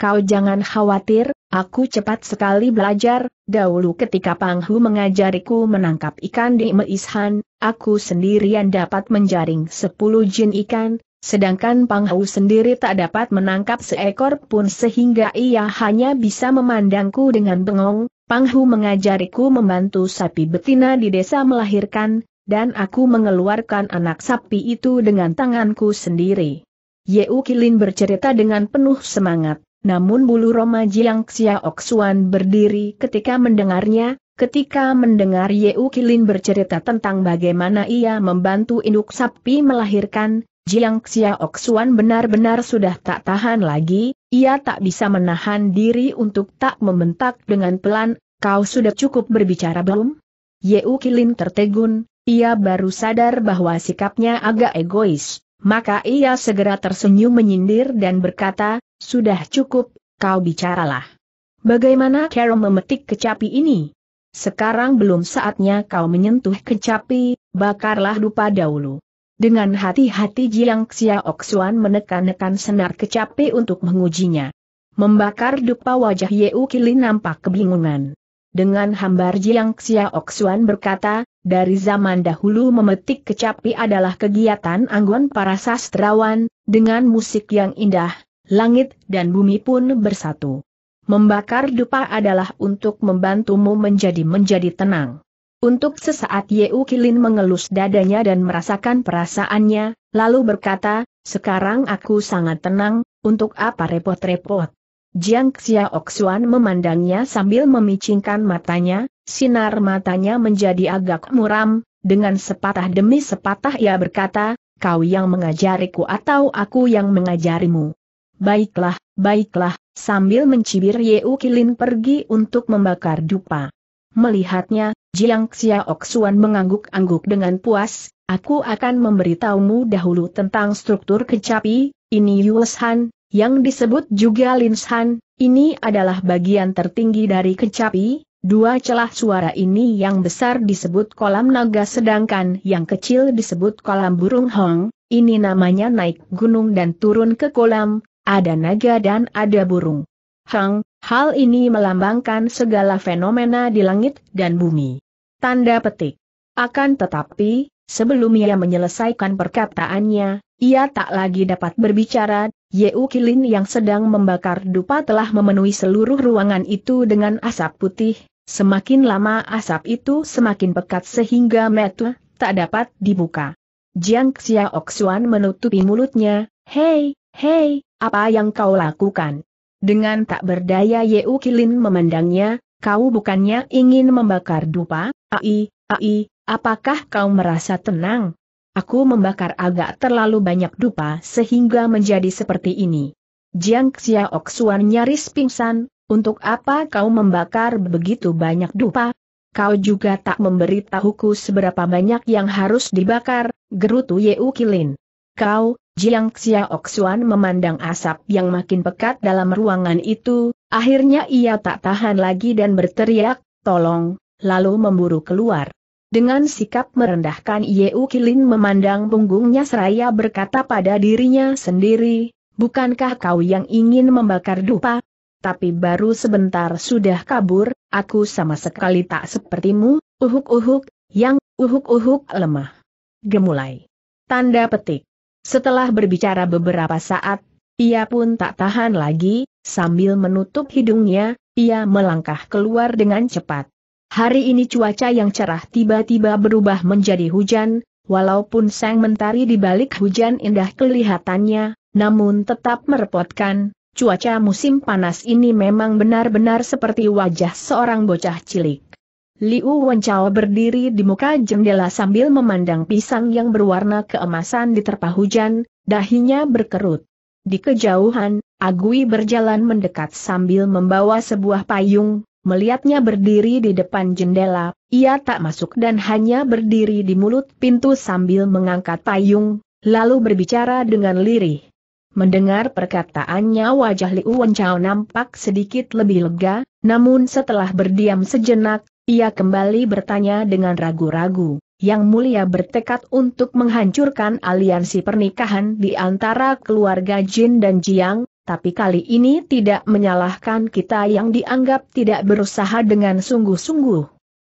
Kau jangan khawatir, aku cepat sekali belajar, dahulu ketika Panghu mengajariku menangkap ikan di Meishan, aku sendirian dapat menjaring sepuluh jin ikan, sedangkan Panghu sendiri tak dapat menangkap seekor pun sehingga ia hanya bisa memandangku dengan bengong, Panghu mengajariku membantu sapi betina di desa melahirkan, dan aku mengeluarkan anak sapi itu dengan tanganku sendiri. Yeu Kilin bercerita dengan penuh semangat. Namun bulu Roma Jiang Xiaok berdiri ketika mendengarnya, ketika mendengar Yeu Kilin bercerita tentang bagaimana ia membantu induk sapi melahirkan, Jiang Xiaok benar-benar sudah tak tahan lagi, ia tak bisa menahan diri untuk tak membentak dengan pelan, kau sudah cukup berbicara belum? Yeu Kilin tertegun, ia baru sadar bahwa sikapnya agak egois. Maka ia segera tersenyum menyindir dan berkata, sudah cukup, kau bicaralah. Bagaimana Carol memetik kecapi ini? Sekarang belum saatnya kau menyentuh kecapi, bakarlah dupa dahulu. Dengan hati-hati Jiang Xiaoxuan menekan-nekan senar kecapi untuk mengujinya. Membakar dupa wajah Yeu Kili nampak kebingungan. Dengan hambar Jiang Xiaoxuan berkata, dari zaman dahulu memetik kecapi adalah kegiatan anggun para sastrawan, dengan musik yang indah, langit dan bumi pun bersatu. Membakar dupa adalah untuk membantumu menjadi-menjadi tenang. Untuk sesaat Yeu Kilin mengelus dadanya dan merasakan perasaannya, lalu berkata, sekarang aku sangat tenang, untuk apa repot-repot. Jiang Xiaoxuan memandangnya sambil memicingkan matanya, sinar matanya menjadi agak muram, dengan sepatah demi sepatah ia berkata, kau yang mengajariku atau aku yang mengajarimu. Baiklah, baiklah, sambil mencibir Yeu Kilin pergi untuk membakar dupa. Melihatnya, Jiang Xiaoxuan mengangguk-angguk dengan puas, aku akan memberitahumu dahulu tentang struktur kecapi, ini Yules yang disebut juga linshan, ini adalah bagian tertinggi dari kecapi, dua celah suara ini yang besar disebut kolam naga sedangkan yang kecil disebut kolam burung hong, ini namanya naik gunung dan turun ke kolam, ada naga dan ada burung. Hang, hal ini melambangkan segala fenomena di langit dan bumi. Tanda petik. Akan tetapi, sebelum ia menyelesaikan perkataannya, ia tak lagi dapat berbicara, Yeu Kilin yang sedang membakar dupa telah memenuhi seluruh ruangan itu dengan asap putih, semakin lama asap itu semakin pekat sehingga metu tak dapat dibuka. Jiang Xiaok menutupi mulutnya, Hei, hei, apa yang kau lakukan? Dengan tak berdaya Yeu Kilin memandangnya, kau bukannya ingin membakar dupa, ai, ai, apakah kau merasa tenang? Aku membakar agak terlalu banyak dupa sehingga menjadi seperti ini. Jiang Xiaoxuan nyaris pingsan, untuk apa kau membakar begitu banyak dupa? Kau juga tak memberitahuku seberapa banyak yang harus dibakar, gerutu Yeu Kilin. Kau, Jiang Xiaoxuan memandang asap yang makin pekat dalam ruangan itu, akhirnya ia tak tahan lagi dan berteriak, tolong, lalu memburu keluar. Dengan sikap merendahkan Yeu Kilin memandang punggungnya seraya berkata pada dirinya sendiri, bukankah kau yang ingin membakar dupa? Tapi baru sebentar sudah kabur, aku sama sekali tak sepertimu, uhuk-uhuk, yang, uhuk-uhuk lemah. Gemulai. Tanda petik. Setelah berbicara beberapa saat, ia pun tak tahan lagi, sambil menutup hidungnya, ia melangkah keluar dengan cepat. Hari ini cuaca yang cerah tiba-tiba berubah menjadi hujan, walaupun sang mentari di balik hujan indah kelihatannya, namun tetap merepotkan. Cuaca musim panas ini memang benar-benar seperti wajah seorang bocah cilik. Liu Wenchao berdiri di muka jendela sambil memandang pisang yang berwarna keemasan di diterpa hujan, dahinya berkerut. Di kejauhan, Agui berjalan mendekat sambil membawa sebuah payung, Melihatnya berdiri di depan jendela, ia tak masuk dan hanya berdiri di mulut pintu sambil mengangkat payung, lalu berbicara dengan lirih. Mendengar perkataannya wajah Liu Wenchao nampak sedikit lebih lega, namun setelah berdiam sejenak, ia kembali bertanya dengan ragu-ragu, yang mulia bertekad untuk menghancurkan aliansi pernikahan di antara keluarga Jin dan Jiang, tapi kali ini tidak menyalahkan kita yang dianggap tidak berusaha dengan sungguh-sungguh.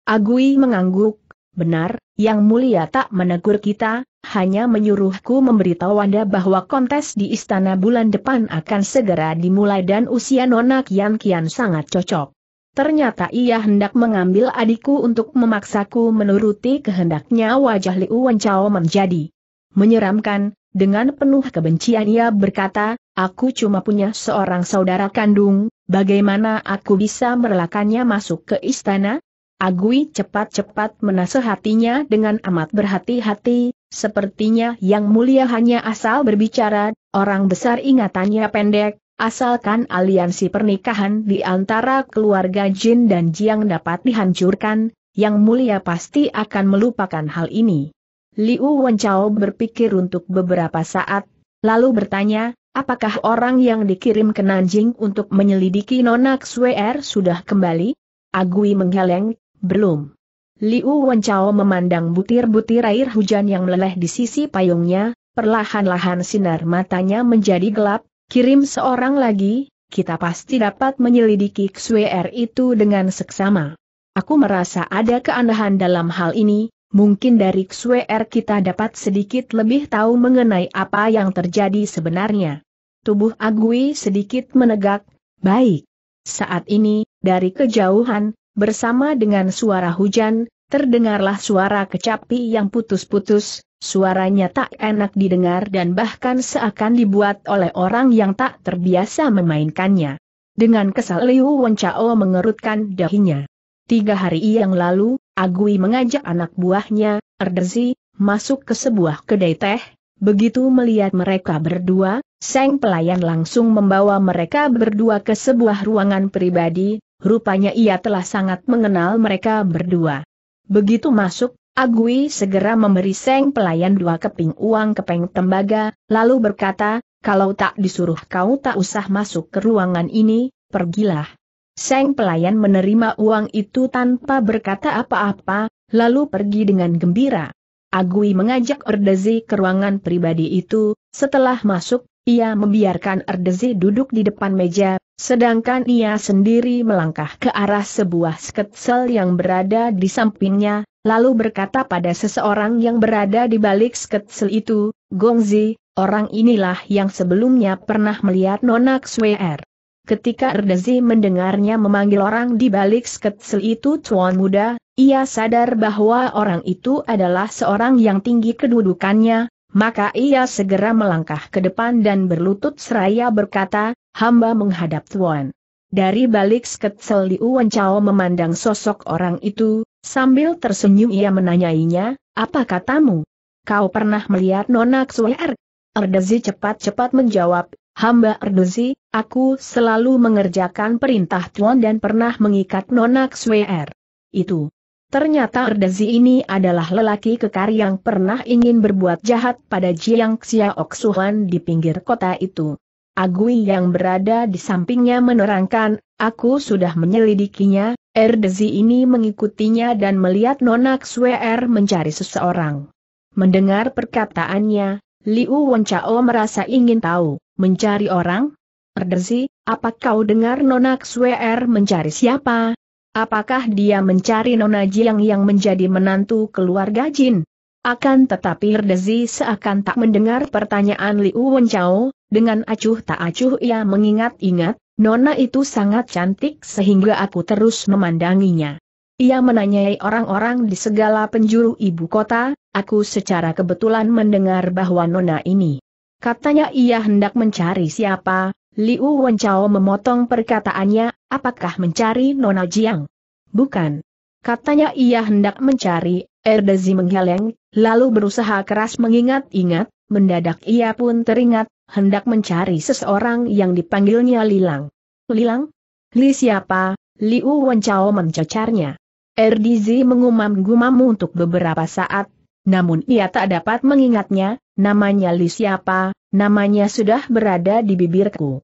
Agui mengangguk, benar, yang mulia tak menegur kita, hanya menyuruhku memberitahu Anda bahwa kontes di istana bulan depan akan segera dimulai dan usia Nona Kian Kian sangat cocok. Ternyata ia hendak mengambil adikku untuk memaksaku menuruti kehendaknya wajah Liu Wencao menjadi menyeramkan, dengan penuh kebencian ia berkata, Aku cuma punya seorang saudara kandung, bagaimana aku bisa merelakannya masuk ke istana? Agui cepat-cepat menasehatinya dengan amat berhati-hati, sepertinya yang mulia hanya asal berbicara, orang besar ingatannya pendek, asalkan aliansi pernikahan di antara keluarga Jin dan Jiang dapat dihancurkan, yang mulia pasti akan melupakan hal ini. Liu Wenchao berpikir untuk beberapa saat, lalu bertanya, Apakah orang yang dikirim ke Nanjing untuk menyelidiki Nona Xuer sudah kembali? Agui menggeleng, belum. Liu Wenchao memandang butir-butir air hujan yang meleleh di sisi payungnya, perlahan-lahan sinar matanya menjadi gelap, kirim seorang lagi, kita pasti dapat menyelidiki Xuer itu dengan seksama. Aku merasa ada keanehan dalam hal ini, Mungkin dari XWR kita dapat sedikit lebih tahu mengenai apa yang terjadi sebenarnya. Tubuh Agui sedikit menegak, baik. Saat ini, dari kejauhan, bersama dengan suara hujan, terdengarlah suara kecapi yang putus-putus, suaranya tak enak didengar dan bahkan seakan dibuat oleh orang yang tak terbiasa memainkannya. Dengan kesal Liu Wencao mengerutkan dahinya. Tiga hari yang lalu, Agui mengajak anak buahnya, Erdezi, masuk ke sebuah kedai teh, begitu melihat mereka berdua, Seng pelayan langsung membawa mereka berdua ke sebuah ruangan pribadi, rupanya ia telah sangat mengenal mereka berdua. Begitu masuk, Agui segera memberi Seng pelayan dua keping uang keping tembaga, lalu berkata, kalau tak disuruh kau tak usah masuk ke ruangan ini, pergilah. Seng pelayan menerima uang itu tanpa berkata apa-apa, lalu pergi dengan gembira. Agui mengajak Erdezi ke ruangan pribadi itu, setelah masuk, ia membiarkan Erdezi duduk di depan meja, sedangkan ia sendiri melangkah ke arah sebuah sketsel yang berada di sampingnya, lalu berkata pada seseorang yang berada di balik sketsel itu, Gongzi, orang inilah yang sebelumnya pernah melihat Nonak Sweer. Ketika Erdezi mendengarnya memanggil orang di balik sketsel itu tuan muda, ia sadar bahwa orang itu adalah seorang yang tinggi kedudukannya, maka ia segera melangkah ke depan dan berlutut seraya berkata, hamba menghadap tuan. Dari balik sketsel Liu Chao memandang sosok orang itu, sambil tersenyum ia menanyainya, apa katamu? Kau pernah melihat Nona Xuer? Erdezi cepat-cepat menjawab, Hamba Erdesi, aku selalu mengerjakan perintah Tuan dan pernah mengikat nonak Swer. Itu. Ternyata Erdesi ini adalah lelaki kekar yang pernah ingin berbuat jahat pada Jiang Xiaok Suhan di pinggir kota itu. Agui yang berada di sampingnya menerangkan, aku sudah menyelidikinya, Erdesi ini mengikutinya dan melihat nonak Swer mencari seseorang. Mendengar perkataannya, Liu Wenchao merasa ingin tahu, mencari orang? Erdersi, apa kau dengar Nona Xuer mencari siapa? Apakah dia mencari Nona Jiang yang menjadi menantu keluarga Jin? Akan tetapi Erdersi seakan tak mendengar pertanyaan Liu Wenchao, dengan acuh tak acuh ia mengingat-ingat, Nona itu sangat cantik sehingga aku terus memandanginya. Ia menanyai orang-orang di segala penjuru ibu kota, aku secara kebetulan mendengar bahwa nona ini. Katanya ia hendak mencari siapa, Liu Wenchao memotong perkataannya, apakah mencari nona Jiang? Bukan. Katanya ia hendak mencari, Erdezi menggeleng, lalu berusaha keras mengingat-ingat, mendadak ia pun teringat, hendak mencari seseorang yang dipanggilnya Lilang. Lilang? Li siapa? Liu Wenchao mencecarnya. Erdizi mengumam-gumam untuk beberapa saat, namun ia tak dapat mengingatnya, namanya Li siapa, namanya sudah berada di bibirku.